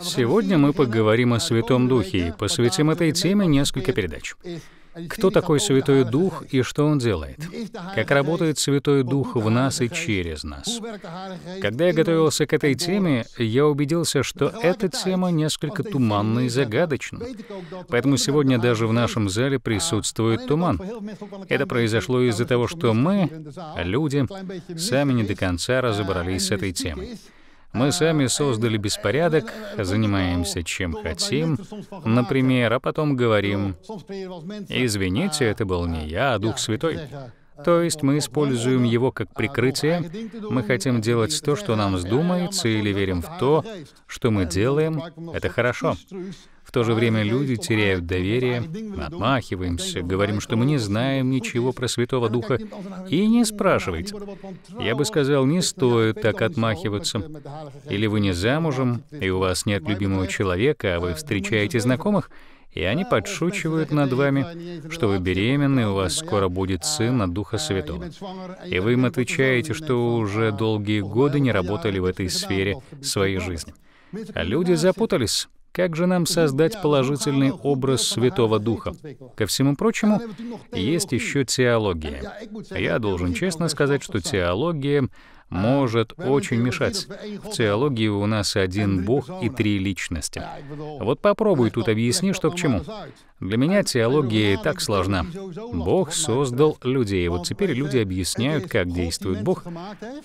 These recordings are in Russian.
Сегодня мы поговорим о Святом Духе и посвятим этой теме несколько передач. Кто такой Святой Дух и что он делает? Как работает Святой Дух в нас и через нас? Когда я готовился к этой теме, я убедился, что эта тема несколько туманна и загадочна. Поэтому сегодня даже в нашем зале присутствует туман. Это произошло из-за того, что мы, люди, сами не до конца разобрались с этой темой. Мы сами создали беспорядок, занимаемся чем хотим, например, а потом говорим, «Извините, это был не я, а Дух Святой». То есть мы используем его как прикрытие, мы хотим делать то, что нам вздумается, или верим в то, что мы делаем, это хорошо. В то же время люди теряют доверие, отмахиваемся, говорим, что мы не знаем ничего про Святого Духа, и не спрашивайте. Я бы сказал, не стоит так отмахиваться. Или вы не замужем, и у вас нет любимого человека, а вы встречаете знакомых, и они подшучивают над вами, что вы беременны, у вас скоро будет сын от Духа Святого. И вы им отвечаете, что уже долгие годы не работали в этой сфере своей жизни. А люди запутались. Как же нам создать положительный образ Святого Духа? Ко всему прочему, есть еще теология. Я должен честно сказать, что теология может очень мешать. В теологии у нас один Бог и три личности. Вот попробуй тут объясни, что к чему. Для меня теология и так сложна. Бог создал людей. Вот теперь люди объясняют, как действует Бог.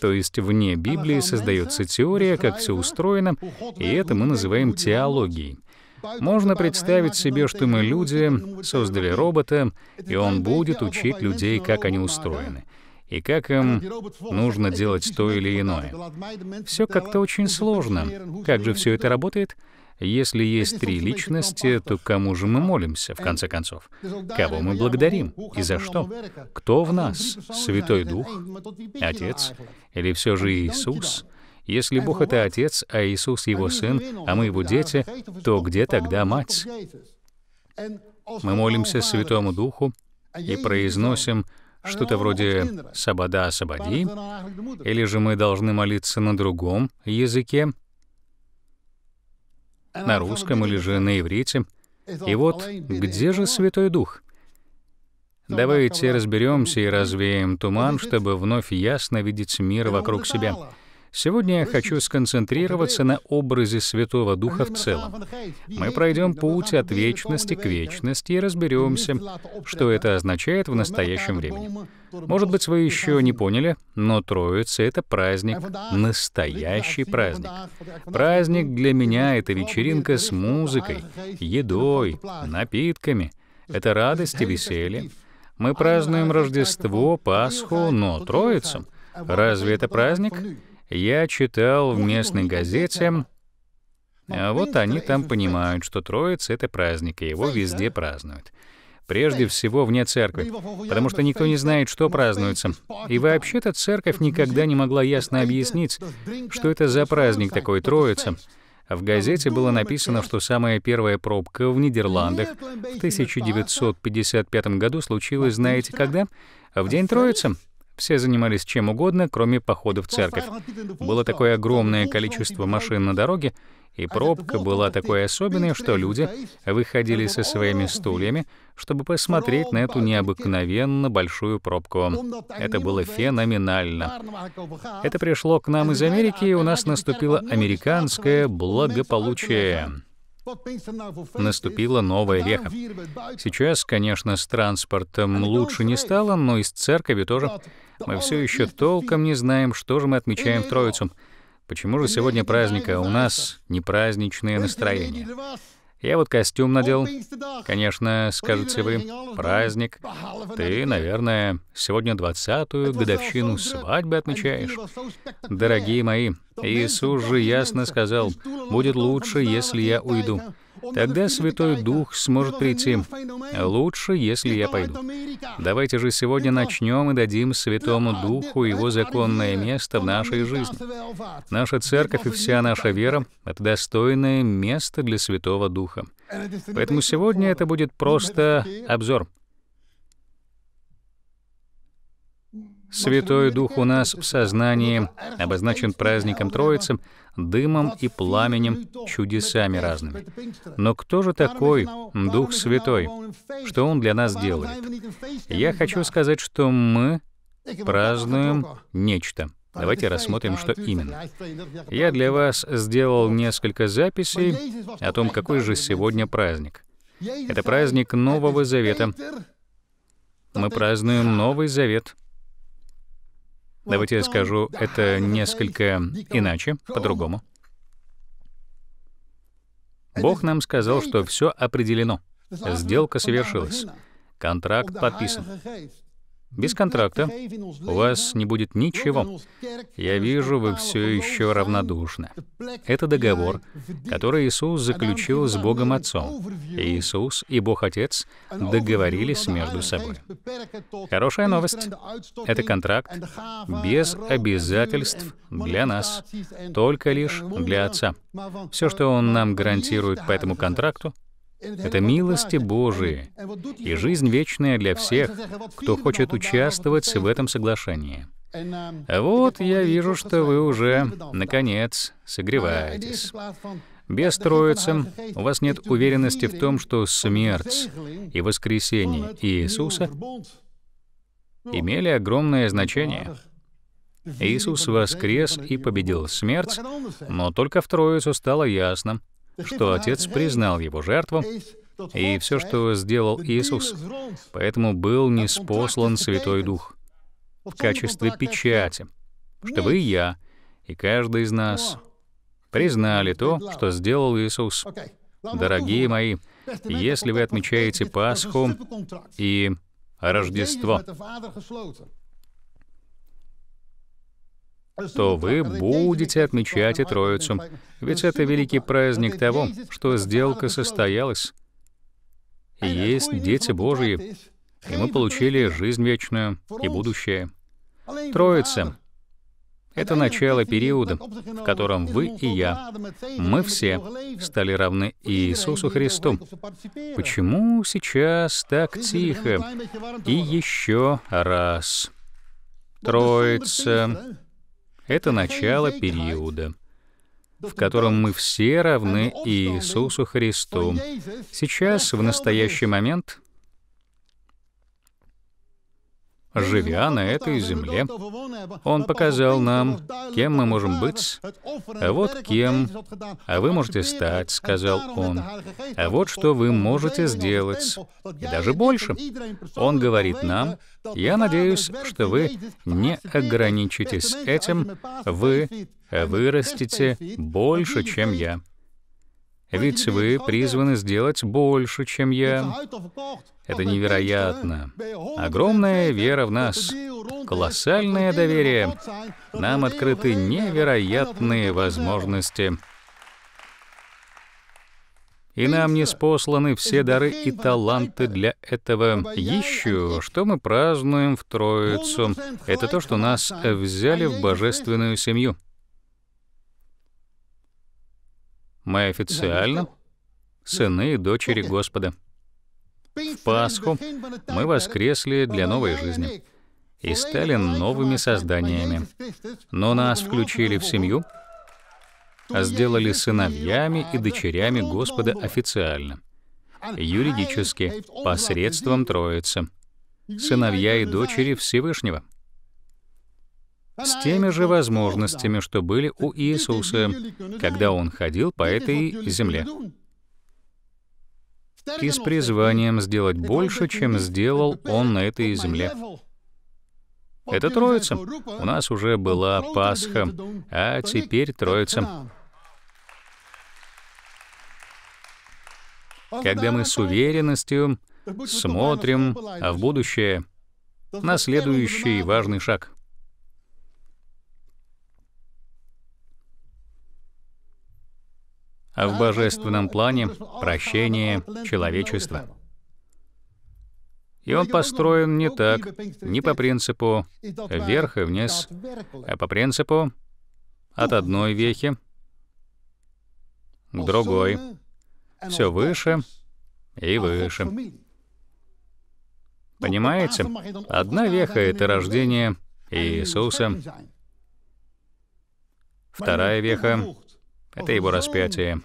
То есть вне Библии создается теория, как все устроено, и это мы называем теологией. Можно представить себе, что мы люди, создали робота, и он будет учить людей, как они устроены и как им нужно делать то или иное. Все как-то очень сложно. Как же все это работает? Если есть три личности, то кому же мы молимся, в конце концов? Кого мы благодарим? И за что? Кто в нас? Святой Дух? Отец? Или все же Иисус? Если Бог — это Отец, а Иисус — Его Сын, а мы Его дети, то где тогда Мать? Мы молимся Святому Духу и произносим что-то вроде «сабада сабади», или же мы должны молиться на другом языке, на русском или же на иврите. И вот где же Святой Дух? Давайте разберемся и развеем туман, чтобы вновь ясно видеть мир вокруг себя — Сегодня я хочу сконцентрироваться на образе Святого Духа в целом. Мы пройдем путь от вечности к вечности и разберемся, что это означает в настоящем времени. Может быть, вы еще не поняли, но Троица — это праздник, настоящий праздник. Праздник для меня — это вечеринка с музыкой, едой, напитками. Это радость и веселье. Мы празднуем Рождество, Пасху, но Троицу — разве это праздник? Я читал в местной газете, а вот они там понимают, что Троица — это праздник, и его везде празднуют. Прежде всего, вне церкви, потому что никто не знает, что празднуется. И вообще-то церковь никогда не могла ясно объяснить, что это за праздник такой Троица. В газете было написано, что самая первая пробка в Нидерландах в 1955 году случилась, знаете, когда? В День Троицы. Все занимались чем угодно, кроме похода в церковь. Было такое огромное количество машин на дороге, и пробка была такой особенной, что люди выходили со своими стульями, чтобы посмотреть на эту необыкновенно большую пробку. Это было феноменально. Это пришло к нам из Америки, и у нас наступило американское благополучие. Наступила новая веха. Сейчас, конечно, с транспортом лучше не стало, но и с церковью тоже. Мы все еще толком не знаем, что же мы отмечаем в Троицу. Почему же сегодня праздника? У нас не праздничное настроение. Я вот костюм надел. Конечно, скажете вы, праздник. Ты, наверное, сегодня двадцатую годовщину свадьбы отмечаешь. Дорогие мои, Иисус же ясно сказал, будет лучше, если я уйду. Тогда Святой Дух сможет прийти. Лучше, если я пойду. Давайте же сегодня начнем и дадим Святому Духу его законное место в нашей жизни. Наша церковь и вся наша вера — это достойное место для Святого Духа. Поэтому сегодня это будет просто обзор — Святой Дух у нас в сознании обозначен праздником Троицы, дымом и пламенем, чудесами разными. Но кто же такой Дух Святой? Что Он для нас делает? Я хочу сказать, что мы празднуем нечто. Давайте рассмотрим, что именно. Я для вас сделал несколько записей о том, какой же сегодня праздник. Это праздник Нового Завета. Мы празднуем Новый Завет — Давайте я скажу это несколько иначе, по-другому. Бог нам сказал, что все определено. Сделка совершилась. Контракт подписан без контракта, у вас не будет ничего. Я вижу, вы все еще равнодушны. Это договор, который Иисус заключил с Богом Отцом. И Иисус и Бог Отец договорились между собой. Хорошая новость — это контракт без обязательств для нас, только лишь для Отца. Все, что Он нам гарантирует по этому контракту, это милости Божии и жизнь вечная для всех, кто хочет участвовать в этом соглашении. А вот я вижу, что вы уже, наконец, согреваетесь. Без Троицы у вас нет уверенности в том, что смерть и воскресение Иисуса имели огромное значение. Иисус воскрес и победил смерть, но только в Троицу стало ясно, что Отец признал его жертву и все, что сделал Иисус, поэтому был неспослан Святой Дух в качестве печати, чтобы и я, и каждый из нас признали то, что сделал Иисус. Дорогие мои, если вы отмечаете Пасху и Рождество, то вы будете отмечать и Троицу, ведь это великий праздник того, что сделка состоялась. есть дети Божьи, и мы получили жизнь вечную и будущее. Троица — это начало периода, в котором вы и я, мы все стали равны Иисусу Христу. Почему сейчас так тихо? И еще раз. Троица это начало периода, в котором мы все равны Иисусу Христу. Сейчас, в настоящий момент, живя на этой земле. Он показал нам, кем мы можем быть. А вот кем, а вы можете стать, сказал он. А вот что вы можете сделать. И даже больше. Он говорит нам, я надеюсь, что вы не ограничитесь этим, вы вырастите больше, чем я. Ведь вы призваны сделать больше, чем я. Это невероятно. Огромная вера в нас, колоссальное доверие. Нам открыты невероятные возможности. И нам не спосланы все дары и таланты для этого. Еще, что мы празднуем в Троицу, это то, что нас взяли в божественную семью. Мы официально сыны и дочери Господа. В Пасху мы воскресли для новой жизни и стали новыми созданиями. Но нас включили в семью, а сделали сыновьями и дочерями Господа официально, юридически, посредством Троицы, сыновья и дочери Всевышнего с теми же возможностями, что были у Иисуса, когда Он ходил по этой земле, и с призванием сделать больше, чем сделал Он на этой земле. Это Троица. У нас уже была Пасха, а теперь Троица. Когда мы с уверенностью смотрим в будущее, на следующий важный шаг — а в божественном плане прощение человечества. И он построен не так, не по принципу вверх и вниз, а по принципу от одной вехи к другой, все выше и выше. Понимаете? Одна веха — это рождение Иисуса. Вторая веха это его распятие.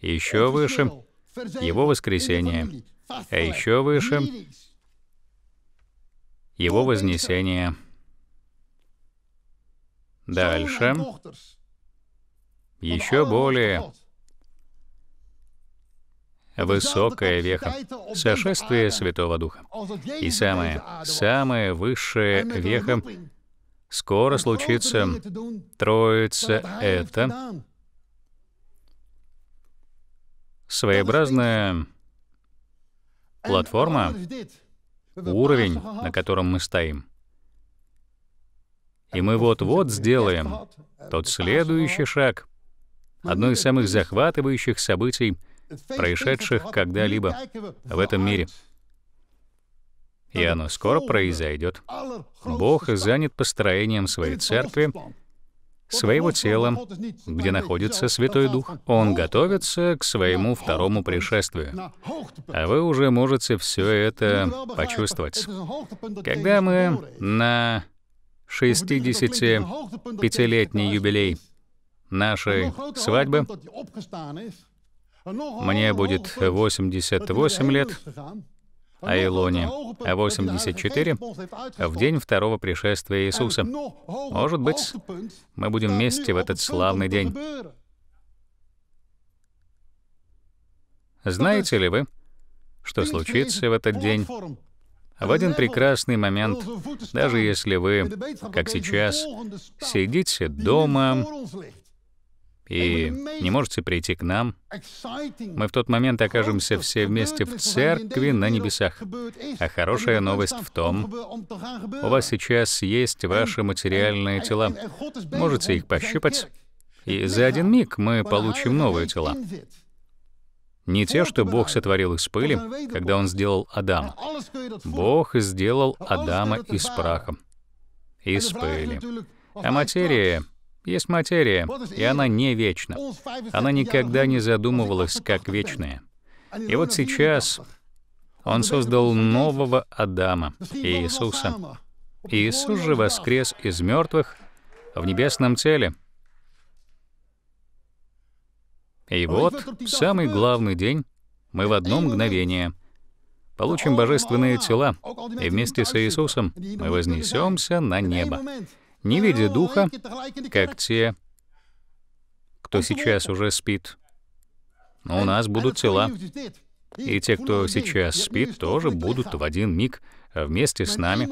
Еще выше — его воскресение. А еще выше — его вознесение. Дальше еще более высокое веха, сошествие Святого Духа. А И самое, самое высшее веха скоро случится. Троица — это своеобразная платформа, уровень, на котором мы стоим. И мы вот-вот сделаем тот следующий шаг, одно из самых захватывающих событий, происшедших когда-либо в этом мире. И оно скоро произойдет. Бог занят построением своей церкви, своего тела, где находится Святой Дух. Он готовится к своему второму пришествию. А вы уже можете все это почувствовать. Когда мы на 65-летний юбилей нашей свадьбы, мне будет 88 лет, о Илоне, о 84, в день второго пришествия Иисуса. Может быть, мы будем вместе в этот славный день. Знаете ли вы, что случится в этот день? В один прекрасный момент, даже если вы, как сейчас, сидите дома и не можете прийти к нам, мы в тот момент окажемся все вместе в церкви на небесах. А хорошая новость в том, у вас сейчас есть ваши материальные тела. Можете их пощупать, и за один миг мы получим новые тела. Не те, что Бог сотворил из пыли, когда Он сделал Адама. Бог сделал Адама из праха, из пыли. А материя есть материя, и она не вечна. Она никогда не задумывалась как вечная. И вот сейчас Он создал нового Адама, Иисуса. Иисус же воскрес из мертвых в небесном теле. И вот, в самый главный день, мы в одно мгновение получим божественные тела, и вместе с Иисусом мы вознесемся на небо не видя духа, как те, кто сейчас уже спит. Но у нас будут тела. И те, кто сейчас спит, тоже будут в один миг вместе с нами.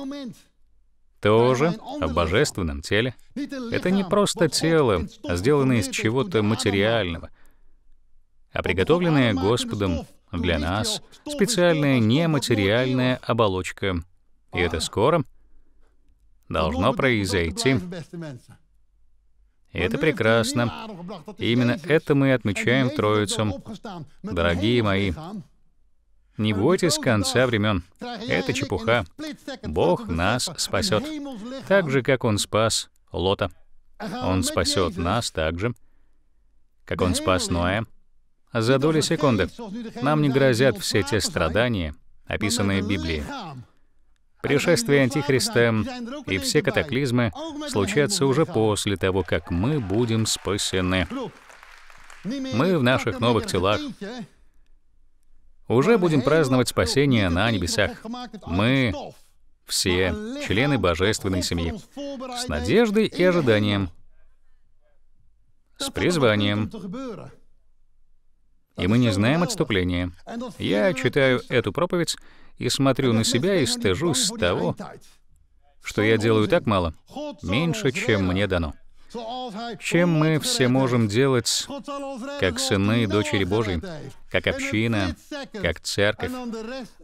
Тоже в божественном теле. Это не просто тело, сделанное из чего-то материального, а приготовленное Господом для нас специальная нематериальная оболочка. И это скоро — должно произойти. это прекрасно. именно это мы отмечаем Троицу. Дорогие мои, не бойтесь конца времен. Это чепуха. Бог нас спасет. Так же, как Он спас Лота. Он спасет нас так же, как Он спас Ноя. За доли секунды нам не грозят все те страдания, описанные в Библии. Пришествие Антихриста и все катаклизмы случатся уже после того, как мы будем спасены. Мы в наших новых телах уже будем праздновать спасение на небесах. Мы все члены божественной семьи с надеждой и ожиданием, с призванием, и мы не знаем отступления. Я читаю эту проповедь и смотрю на себя и стыжусь того, что я делаю так мало, меньше, чем мне дано. Чем мы все можем делать, как сыны и дочери Божьи, как община, как церковь?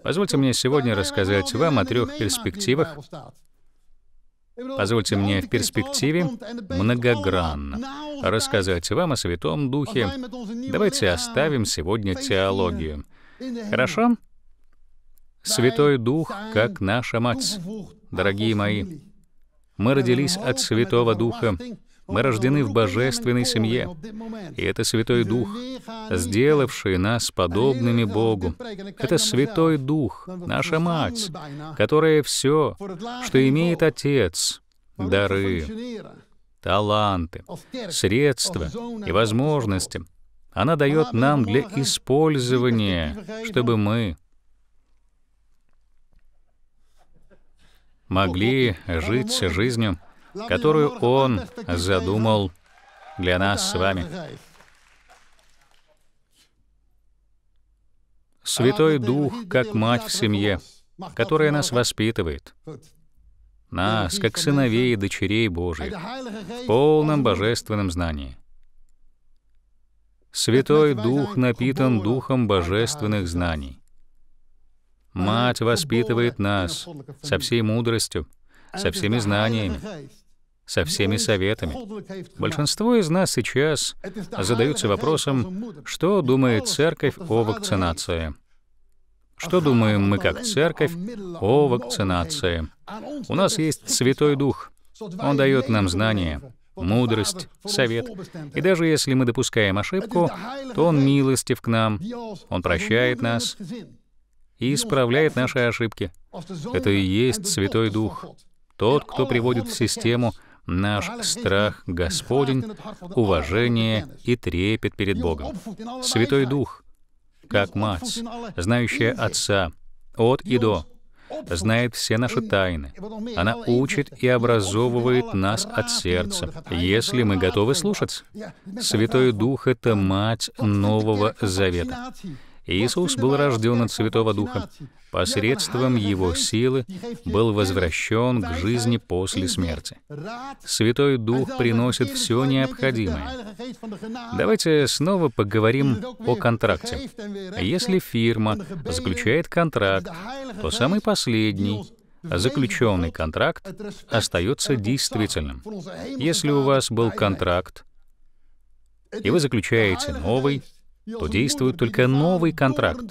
Позвольте мне сегодня рассказать вам о трех перспективах. Позвольте мне в перспективе многогранно рассказать вам о Святом Духе. Давайте оставим сегодня теологию. Хорошо? Святой Дух, как наша мать. Дорогие мои, мы родились от Святого Духа. Мы рождены в божественной семье. И это Святой Дух, сделавший нас подобными Богу. Это Святой Дух, наша Мать, которая все, что имеет Отец, дары, таланты, средства и возможности, она дает нам для использования, чтобы мы могли жить жизнью, которую Он задумал для нас с вами. Святой Дух, как мать в семье, которая нас воспитывает, нас, как сыновей и дочерей Божьих, в полном божественном знании. Святой Дух напитан Духом божественных знаний. Мать воспитывает нас со всей мудростью, со всеми знаниями, со всеми советами. Большинство из нас сейчас задаются вопросом, что думает церковь о вакцинации. Что думаем мы как церковь а о вакцинации? У нас есть Святой Дух. Он дает нам знания, мудрость, совет. И даже если мы допускаем ошибку, то Он милостив к нам, Он прощает нас, и исправляет наши ошибки. Это и есть Святой Дух, тот, кто приводит в систему наш страх Господень, уважение и трепет перед Богом. Святой Дух, как мать, знающая Отца от и до, знает все наши тайны. Она учит и образовывает нас от сердца, если мы готовы слушать, Святой Дух — это мать Нового Завета. Иисус был рожден от Святого Духа. Посредством Его силы был возвращен к жизни после смерти. Святой Дух приносит все необходимое. Давайте снова поговорим о контракте. Если фирма заключает контракт, то самый последний, заключенный контракт остается действительным. Если у вас был контракт, и вы заключаете новый, то действует только новый контракт.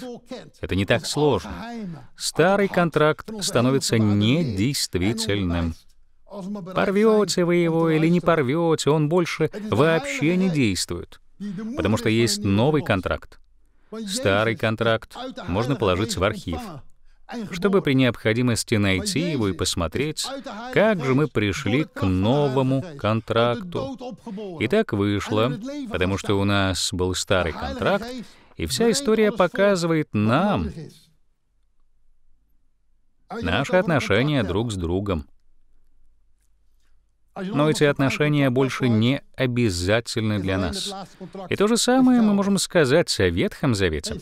Это не так сложно. Старый контракт становится недействительным. Ну, порвете вы его или не порвете, он больше вообще не действует, потому что есть новый контракт. Старый контракт можно положить в архив чтобы при необходимости найти его и посмотреть, как же мы пришли к новому контракту. И так вышло, потому что у нас был старый контракт, и вся история показывает нам наши отношения друг с другом но эти отношения больше не обязательны для нас. И то же самое мы можем сказать о Ветхом Завете.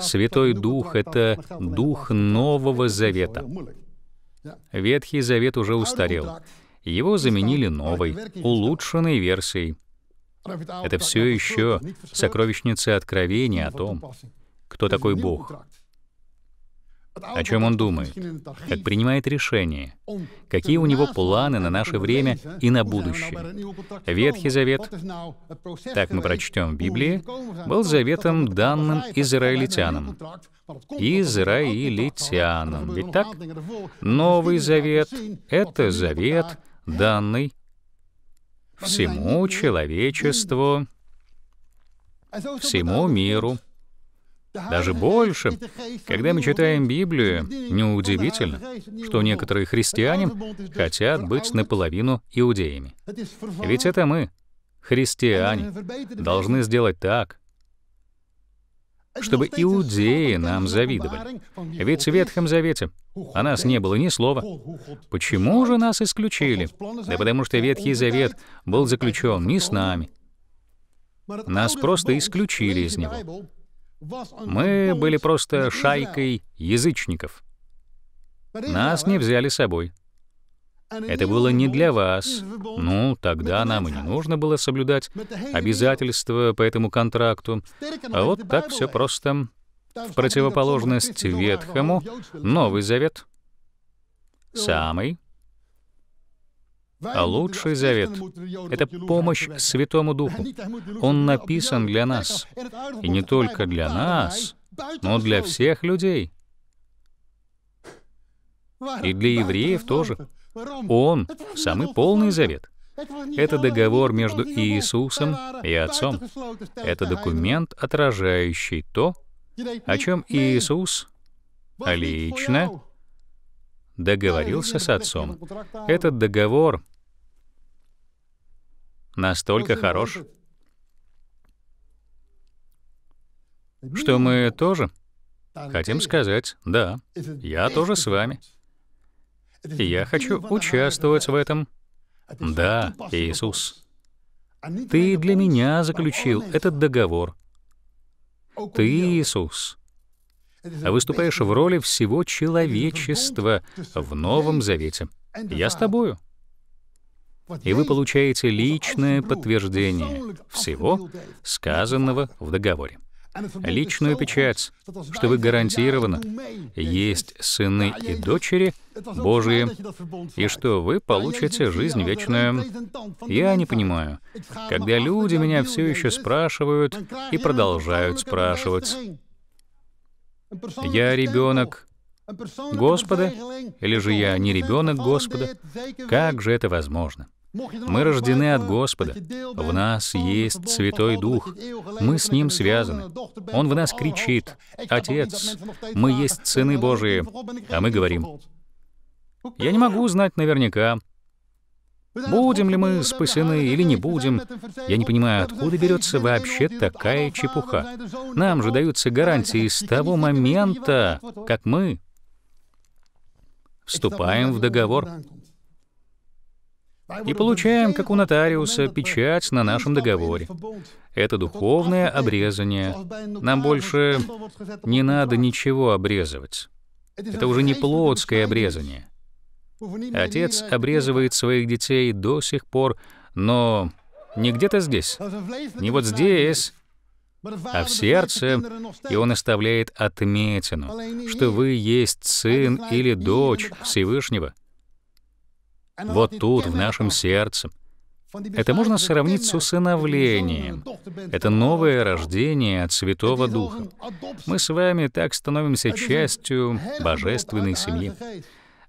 Святой Дух — это Дух Нового Завета. Ветхий Завет уже устарел. Его заменили новой, улучшенной версией. Это все еще сокровищница откровения о том, кто такой Бог, о чем он думает, как принимает решения, какие у него планы на наше время и на будущее. Ветхий Завет, э, так мы прочтем в Библии, был заветом данным израильтянам. Израильтянам, ведь так? Новый Завет — это завет, данный всему человечеству, всему миру даже больше. Когда мы читаем Библию, неудивительно, что некоторые христиане хотят быть наполовину иудеями. Ведь это мы, христиане, должны сделать так, чтобы иудеи нам завидовали. Ведь в Ветхом Завете о нас не было ни слова. Почему же нас исключили? Да потому что Ветхий Завет был заключен не с нами. Нас просто исключили из него. Мы были просто шайкой язычников. Нас не взяли с собой. Это было не для вас. Ну, тогда нам и не нужно было соблюдать обязательства по этому контракту. А вот так все просто. В противоположность Ветхому, Новый Завет — самый а лучший завет — это помощь Святому Духу. Он написан для нас. И не только для нас, но для всех людей. И для евреев тоже. Он — самый полный завет. Это договор между Иисусом и Отцом. Это документ, отражающий то, о чем Иисус лично договорился с отцом. Этот договор настолько хорош, что мы тоже хотим сказать, да, я тоже с вами. Я хочу участвовать в этом. Да, Иисус, Ты для меня заключил этот договор. Ты, Иисус, а Выступаешь в роли всего человечества в Новом Завете. Я с тобою. И вы получаете личное подтверждение всего, сказанного в договоре. Личную печать, что вы гарантированно есть сыны и дочери Божии, и что вы получите жизнь вечную. Я не понимаю, когда люди меня все еще спрашивают и продолжают спрашивать, я ребенок Господа, или же я не ребенок Господа? Как же это возможно? Мы рождены от Господа. В нас есть Святой Дух. Мы с Ним связаны. Он в нас кричит, «Отец, мы есть сыны Божии». А мы говорим, «Я не могу узнать наверняка, Будем ли мы спасены или не будем? Я не понимаю, откуда берется вообще такая чепуха. Нам же даются гарантии с того момента, как мы вступаем в договор и получаем, как у нотариуса, печать на нашем договоре. Это духовное обрезание. Нам больше не надо ничего обрезывать. Это уже не плотское обрезание. Отец обрезывает своих детей до сих пор, но не где-то здесь, не вот здесь, а в сердце, и он оставляет отметину, что вы есть сын или дочь Всевышнего. Вот тут, в нашем сердце. Это можно сравнить с усыновлением. Это новое рождение от Святого Духа. Мы с вами так становимся частью божественной семьи.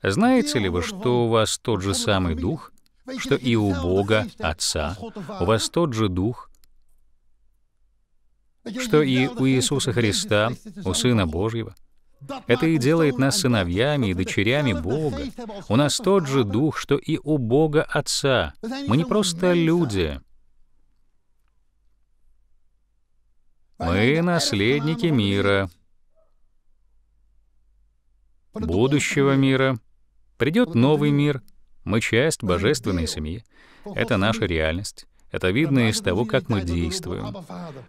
Знаете ли вы, что у вас тот же самый Дух, что и у Бога Отца? У вас тот же Дух, что и у Иисуса Христа, у Сына Божьего. Это и делает нас сыновьями и дочерями Бога. У нас тот же Дух, что и у Бога Отца. Мы не просто люди. Мы наследники мира, будущего мира — Придет новый мир. Мы часть божественной семьи. Это наша реальность. Это видно из того, как мы действуем.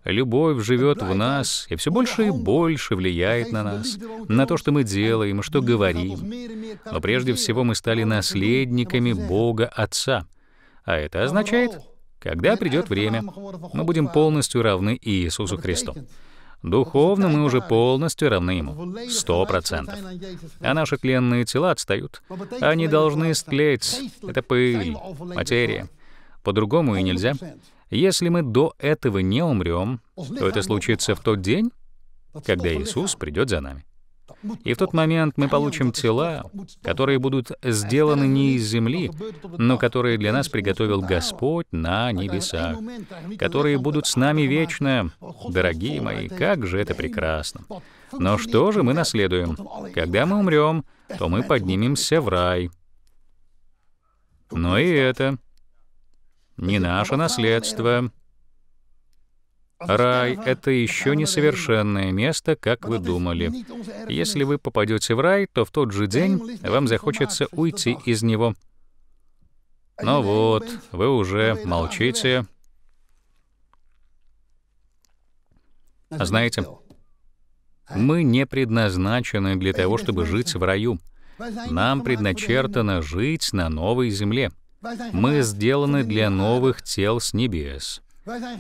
Любовь живет в нас и все больше и больше влияет на нас, на то, что мы делаем что а говорим. Но прежде всего мы стали наследниками Бога Отца. А это означает, когда придет время, мы будем полностью равны Иисусу Христу. Духовно мы уже полностью равны ему. Сто процентов. А наши тленные тела отстают. Они должны стлеть. Это пыль, материя. По-другому и нельзя. Если мы до этого не умрем, то это случится в тот день, когда Иисус придет за нами. И в тот момент мы получим тела, которые будут сделаны не из земли, но которые для нас приготовил Господь на небесах, которые будут с нами вечно. Дорогие мои, как же это прекрасно! Но что же мы наследуем? Когда мы умрем, то мы поднимемся в рай. Но и это не наше наследство. Рай — это еще не совершенное место, как вы думали. Если вы попадете в рай, то в тот же день вам захочется уйти из него. Но ну вот, вы уже молчите. Знаете, мы не предназначены для того, чтобы жить в раю. Нам предначертано жить на новой земле. Мы сделаны для новых тел с небес.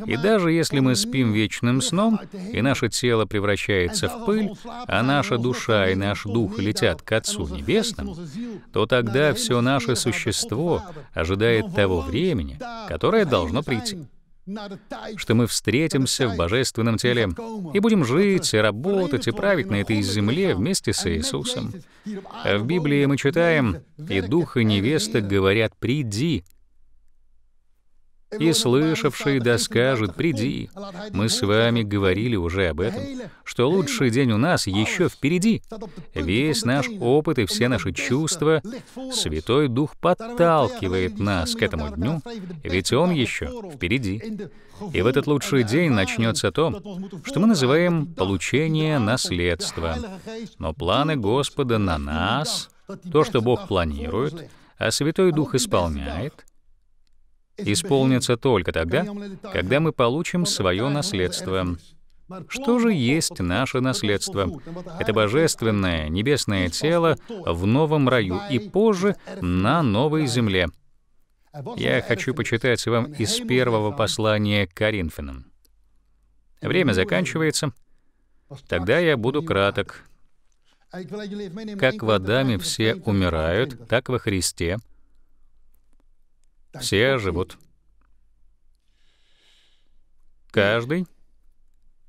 И даже если мы спим вечным сном, и наше тело превращается в пыль, а наша душа и наш дух летят к Отцу Небесному, то тогда все наше существо ожидает того времени, которое должно прийти что мы встретимся в божественном теле и будем жить, и работать, и править на этой земле вместе с Иисусом. в Библии мы читаем, «И дух и невеста говорят, приди, и слышавший да скажет, приди. Мы с вами говорили уже об этом, что лучший день у нас еще впереди. Весь наш опыт и все наши чувства, Святой Дух подталкивает нас к этому дню, ведь Он еще впереди. И в этот лучший день начнется то, что мы называем получение наследства. Но планы Господа на нас, то, что Бог планирует, а Святой Дух исполняет — исполнится только тогда, когда мы получим свое наследство. Что же есть наше наследство? Это божественное небесное тело в новом раю и позже на новой земле. Я хочу почитать вам из первого послания к Коринфянам. Время заканчивается. Тогда я буду краток. Как в водами все умирают, так во Христе — все живут. Каждый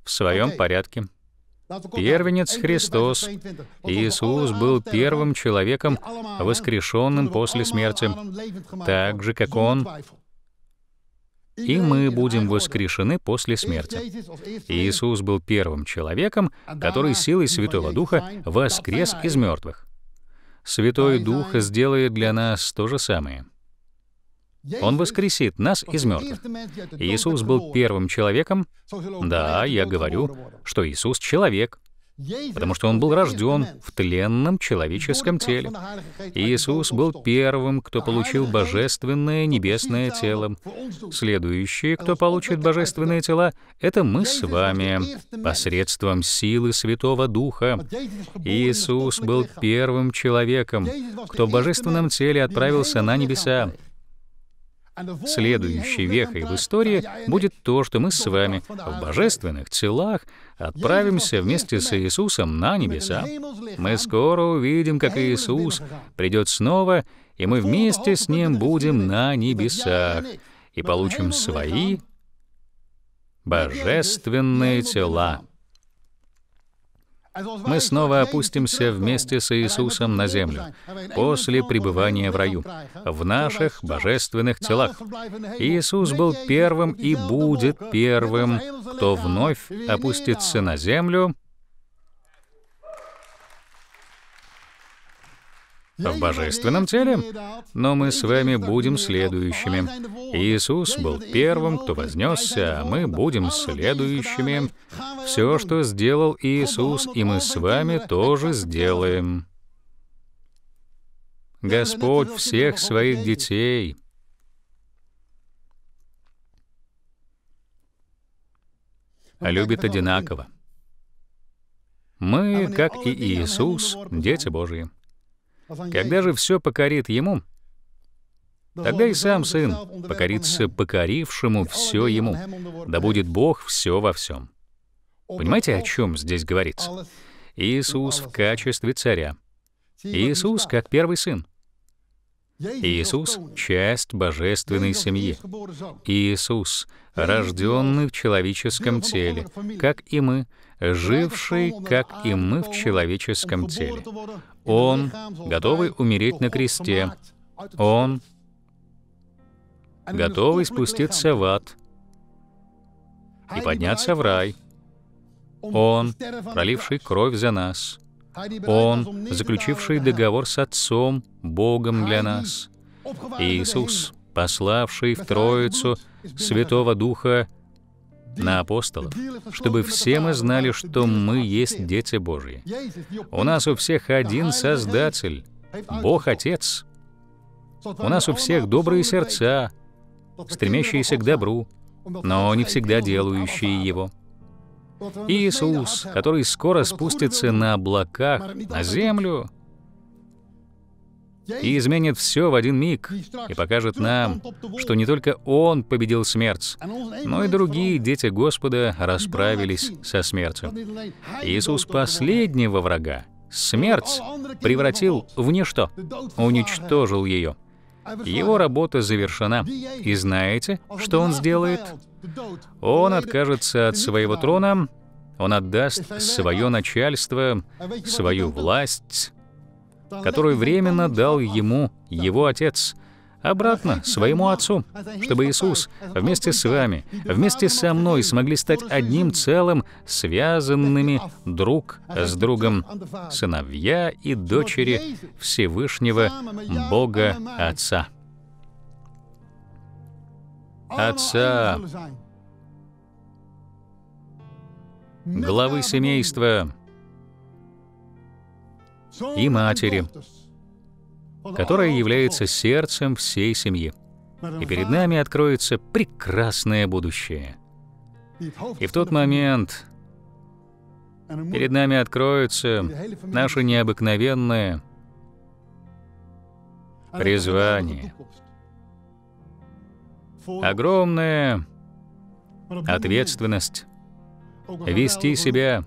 в своем порядке. Первенец Христос. Иисус был первым человеком, воскрешенным после смерти, так же, как Он. И мы будем воскрешены после смерти. Иисус был первым человеком, который силой Святого Духа воскрес из мертвых. Святой Дух сделает для нас то же самое. Он воскресит нас из мертвых. Иисус был первым человеком. Да, я говорю, что Иисус — человек, потому что он был рожден в тленном человеческом теле. Иисус был первым, кто получил божественное небесное тело. Следующие, кто получит божественные тела, это мы с вами, посредством силы Святого Духа. Иисус был первым человеком, кто в божественном теле отправился на небеса. Следующей вехой в истории будет то, что мы с вами в божественных телах отправимся вместе с Иисусом на небеса. Мы скоро увидим, как Иисус придет снова, и мы вместе с Ним будем на небесах и получим свои божественные тела мы снова опустимся вместе с Иисусом на землю после пребывания в раю, в наших божественных телах. Иисус был первым и будет первым, кто вновь опустится на землю в божественном теле, но мы с вами будем следующими. Иисус был первым, кто вознесся, а мы будем следующими. Все, что сделал Иисус, и мы с вами тоже сделаем. Господь всех своих детей. любит одинаково. Мы, как и Иисус, дети Божьи. Когда же все покорит ему, Тогда и сам Сын покорится покорившему все Ему, да будет Бог все во всем. Понимаете, о чем здесь говорится? Иисус в качестве царя. Иисус как первый сын. Иисус — часть божественной семьи. Иисус, рожденный в человеческом теле, как и мы, живший, как и а мы в человеческом теле. Он готовый умереть на кресте. Он готовый спуститься в ад и подняться в рай. Он, проливший кровь за нас. Он, заключивший договор с Отцом, Богом для нас. Иисус, пославший в Троицу Святого Духа на апостолов, чтобы все мы знали, что мы есть дети Божьи. У нас у всех один Создатель, Бог Отец. У нас у всех добрые сердца, стремящиеся к добру, но не всегда делающие его. Иисус, который скоро спустится на облаках на землю, и изменит все в один миг и покажет нам, что не только Он победил смерть, но и другие дети Господа расправились со смертью. Иисус последнего врага, смерть, превратил в ничто, уничтожил ее. Его работа завершена. И знаете, что он сделает? Он откажется от своего трона, он отдаст свое начальство, свою власть, которую временно дал ему его отец, обратно своему отцу, чтобы Иисус вместе с вами, вместе со мной смогли стать одним целым, связанными друг с другом, сыновья и дочери Всевышнего Бога Отца. Отца, главы семейства, и матери, которая является сердцем всей семьи. И перед нами откроется прекрасное будущее. И в тот момент перед нами откроется наше необыкновенное призвание, огромная ответственность вести себя,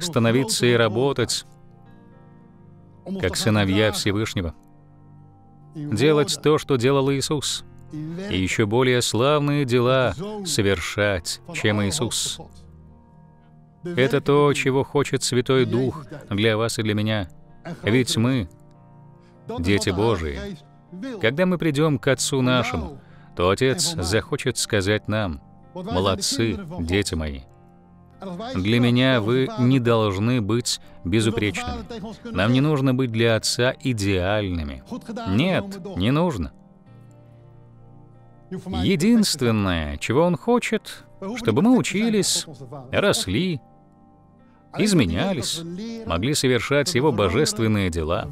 становиться и работать как сыновья Всевышнего, делать то, что делал Иисус, и еще более славные дела совершать, чем Иисус. Это то, чего хочет Святой Дух для вас и для меня. Ведь мы — дети Божии. Когда мы придем к Отцу нашему, то Отец захочет сказать нам, «Молодцы, дети мои». Для меня вы не должны быть безупречными. Нам не нужно быть для Отца идеальными. Нет, не нужно. Единственное, чего Он хочет, чтобы мы учились, росли, изменялись, могли совершать Его божественные дела.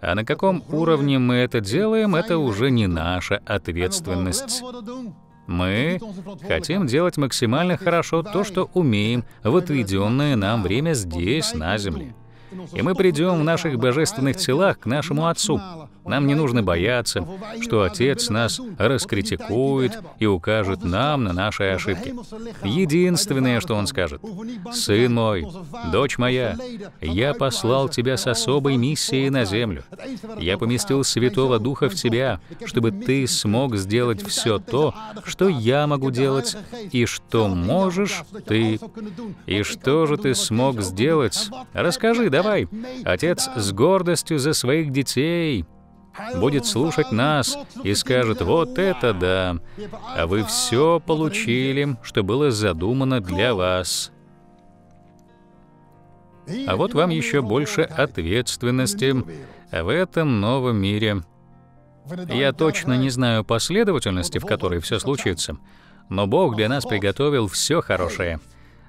А на каком уровне мы это делаем, это уже не наша ответственность. Мы хотим делать максимально хорошо то, что умеем в отведенное нам время здесь, на Земле. И мы придем в наших божественных телах к нашему Отцу. Нам не нужно бояться, что Отец нас раскритикует и укажет нам на наши ошибки. Единственное, что Он скажет, «Сын мой, дочь моя, я послал тебя с особой миссией на землю. Я поместил Святого Духа в тебя, чтобы ты смог сделать все то, что я могу делать, и что можешь ты. И что же ты смог сделать? Расскажи, давай. Отец с гордостью за своих детей будет слушать нас и скажет «Вот это да! А вы все получили, что было задумано для вас». А вот вам еще больше ответственности в этом новом мире. Я точно не знаю последовательности, в которой все случится, но Бог для нас приготовил все хорошее.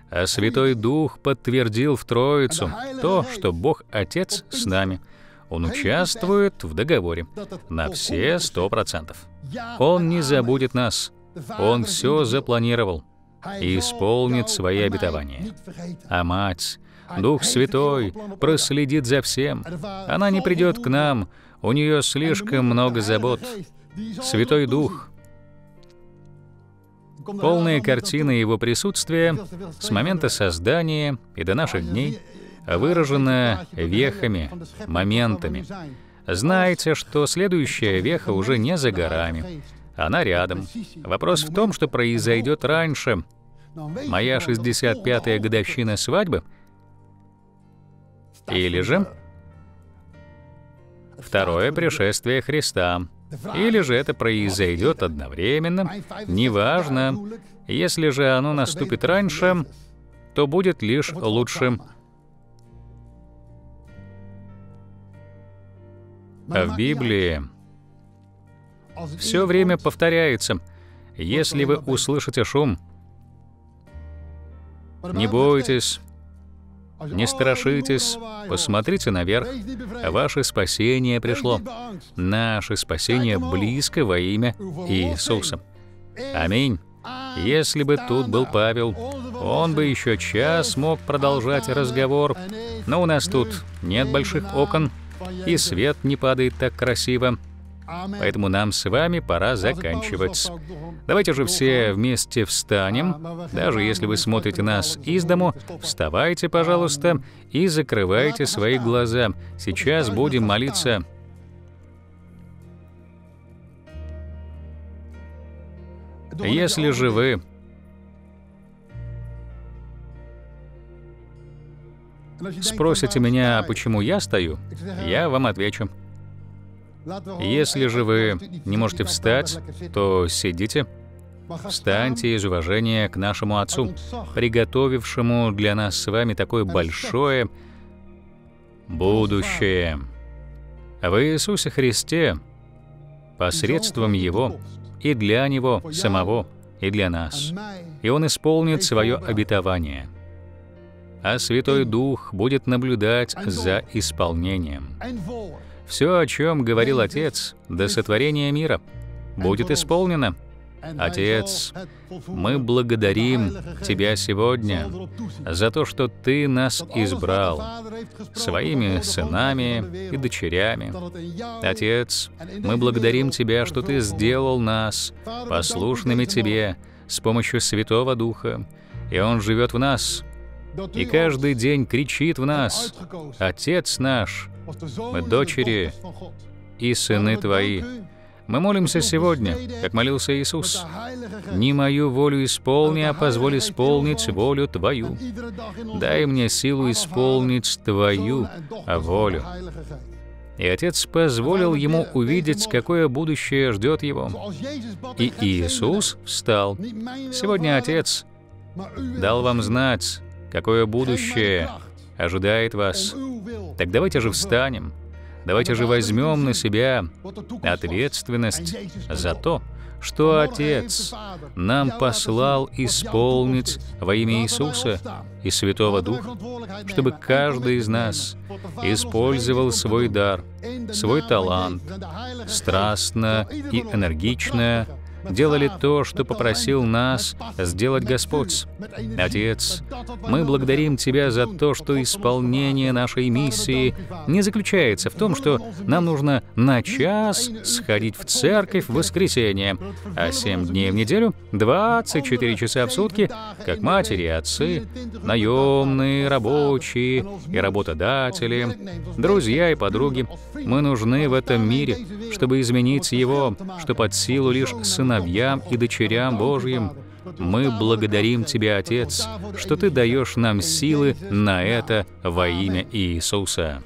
А Святой Дух подтвердил в Троицу то, что Бог Отец с нами — он участвует в договоре на все сто процентов. Он не забудет нас. Он все запланировал и исполнит свои обетования. А мать, Дух Святой, проследит за всем. Она не придет к нам, у нее слишком много забот. Святой Дух, полная картина его присутствия с момента создания и до наших дней — выражена вехами, моментами. Знаете, что следующая веха уже не за горами, она рядом. Вопрос в том, что произойдет раньше. Моя 65-я годовщина свадьбы или же второе пришествие Христа. Или же это произойдет одновременно, неважно. Если же оно наступит раньше, то будет лишь лучшим А в Библии все время повторяется, если вы услышите шум, не бойтесь, не страшитесь, посмотрите наверх, ваше спасение пришло. Наше спасение близко во имя Иисуса. Аминь. Если бы тут был Павел, он бы еще час мог продолжать разговор, но у нас тут нет больших окон, и свет не падает так красиво. Поэтому нам с вами пора заканчивать. Давайте же все вместе встанем. А Даже если вы смотрите нас из дому, вставайте, пожалуйста, и закрывайте свои глаза. Сейчас будем молиться. Если же вы Спросите меня, почему я стою, я вам отвечу. Если же вы не можете встать, то сидите, встаньте из уважения к нашему Отцу, приготовившему для нас с вами такое большое будущее. В Иисусе Христе, посредством Его и для Него самого, и для нас. И Он исполнит свое обетование — а Святой Дух будет наблюдать за исполнением. Все, о чем говорил Отец до сотворения мира, будет исполнено. Отец, мы благодарим Тебя сегодня за то, что Ты нас избрал своими сынами и дочерями. Отец, мы благодарим Тебя, что Ты сделал нас послушными Тебе с помощью Святого Духа, и Он живет в нас — и каждый день кричит в нас, «Отец наш, мы дочери и сыны Твои». Мы молимся сегодня, как молился Иисус. «Не мою волю исполни, а позволь исполнить волю Твою. Дай мне силу исполнить Твою а волю». И отец позволил ему увидеть, какое будущее ждет его. И Иисус встал. Сегодня отец дал вам знать, какое будущее ожидает вас. Так давайте же встанем, давайте же возьмем на себя ответственность а за то, что Отец нам послал исполнить во имя Иисуса и Святого Духа, чтобы каждый из нас использовал свой дар, свой талант, страстно и энергично делали то, что попросил нас сделать Господь. Отец, мы благодарим Тебя за то, что исполнение нашей миссии не заключается в том, что нам нужно на час сходить в церковь в воскресенье, а семь дней в неделю, 24 часа в сутки, как матери отцы, наемные, рабочие и работодатели, друзья и подруги. Мы нужны в этом мире, чтобы изменить его, что под силу лишь сына сыновьям и дочерям Божьим. Мы благодарим Тебя, Отец, что Ты даешь нам силы на это во имя Иисуса.